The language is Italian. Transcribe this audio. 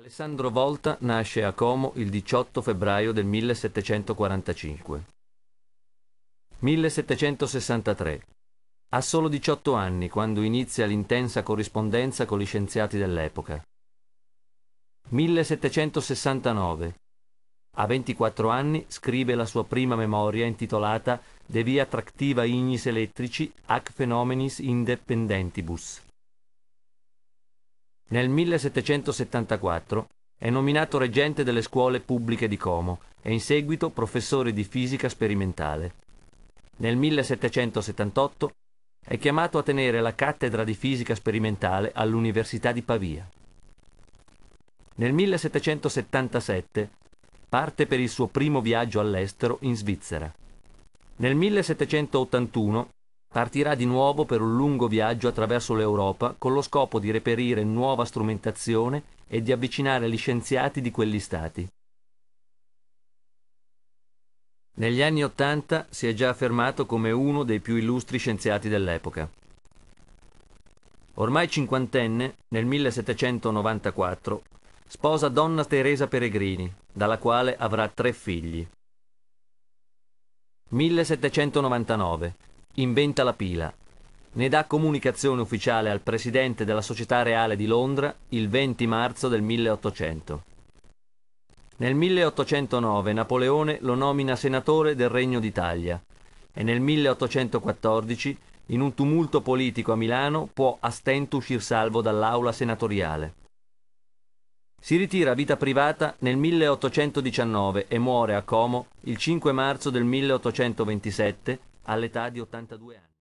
Alessandro Volta nasce a Como il 18 febbraio del 1745. 1763. Ha solo 18 anni quando inizia l'intensa corrispondenza con gli scienziati dell'epoca. 1769. A 24 anni scrive la sua prima memoria intitolata De via tractiva ignis elettrici ac phenomenis independentibus. Nel 1774 è nominato reggente delle scuole pubbliche di Como e in seguito professore di fisica sperimentale. Nel 1778 è chiamato a tenere la cattedra di fisica sperimentale all'Università di Pavia. Nel 1777 parte per il suo primo viaggio all'estero in Svizzera. Nel 1781 partirà di nuovo per un lungo viaggio attraverso l'Europa con lo scopo di reperire nuova strumentazione e di avvicinare gli scienziati di quegli stati. Negli anni Ottanta si è già affermato come uno dei più illustri scienziati dell'epoca. Ormai cinquantenne, nel 1794, sposa donna Teresa Peregrini, dalla quale avrà tre figli. 1799 inventa la pila, ne dà comunicazione ufficiale al presidente della Società Reale di Londra il 20 marzo del 1800. Nel 1809 Napoleone lo nomina senatore del Regno d'Italia e nel 1814, in un tumulto politico a Milano, può a stento uscir salvo dall'aula senatoriale. Si ritira a vita privata nel 1819 e muore a Como il 5 marzo del 1827 all'età di 82 anni.